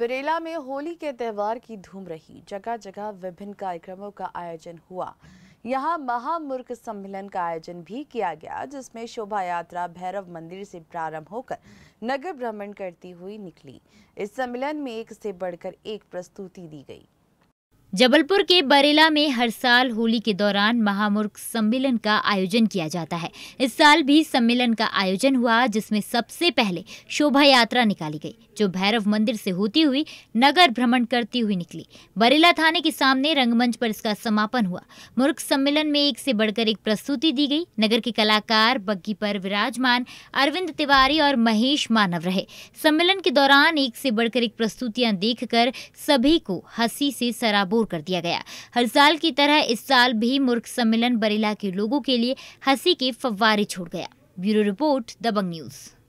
बरेला में होली के त्यौहार की धूम रही जगह जगह विभिन्न कार्यक्रमों का आयोजन हुआ यहाँ महामूर्ख सम्मेलन का आयोजन भी किया गया जिसमें शोभा यात्रा भैरव मंदिर से प्रारंभ होकर नगर भ्रमण करती हुई निकली इस सम्मेलन में एक से बढ़कर एक प्रस्तुति दी गई जबलपुर के बरेला में हर साल होली के दौरान महामूर्ख सम्मेलन का आयोजन किया जाता है इस साल भी सम्मेलन का आयोजन हुआ जिसमें सबसे पहले शोभा यात्रा निकाली गई जो भैरव मंदिर से होती हुई नगर भ्रमण करती हुई निकली बरेला थाने के सामने रंगमंच पर इसका समापन हुआ मूर्ख सम्मेलन में एक से बढ़कर एक प्रस्तुति दी गई नगर के कलाकार बग्गी पर विराजमान अरविंद तिवारी और महेश मानव रहे सम्मेलन के दौरान एक से बढ़कर एक प्रस्तुतियां देखकर सभी को हंसी से सराबोर दूर कर दिया गया हर साल की तरह इस साल भी मूर्ख सम्मेलन बरेला के लोगों के लिए हंसी के फव्वारे छोड़ गया ब्यूरो रिपोर्ट दबंग न्यूज़